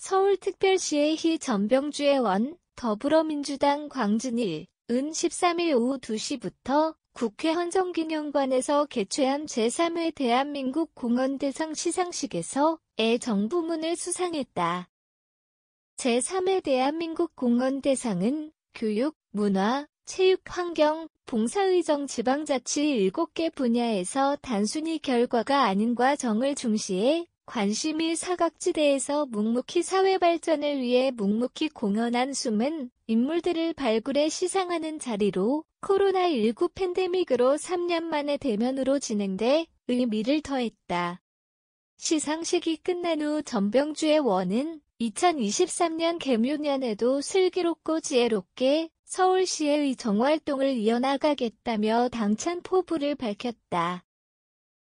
서울특별시의 희 전병주의 원 더불어민주당 광진일 은 13일 오후 2시부터 국회 헌정기념관에서 개최한 제3회 대한민국 공헌대상 시상식에서 애 정부문을 수상했다. 제3회 대한민국 공헌대상은 교육, 문화, 체육, 환경, 봉사의정 지방자치 7개 분야에서 단순히 결과가 아닌 과정을 중시해 관심이 사각지대에서 묵묵히 사회 발전을 위해 묵묵히 공헌한 숨은 인물들을 발굴해 시상하는 자리로 코로나19 팬데믹으로 3년 만에 대면으로 진행돼 의미를 더했다. 시상식이 끝난 후 전병주의 원은 2023년 개묘년에도 슬기롭고 지혜롭게 서울시의 정활동을 이어나가겠다며 당찬 포부를 밝혔다.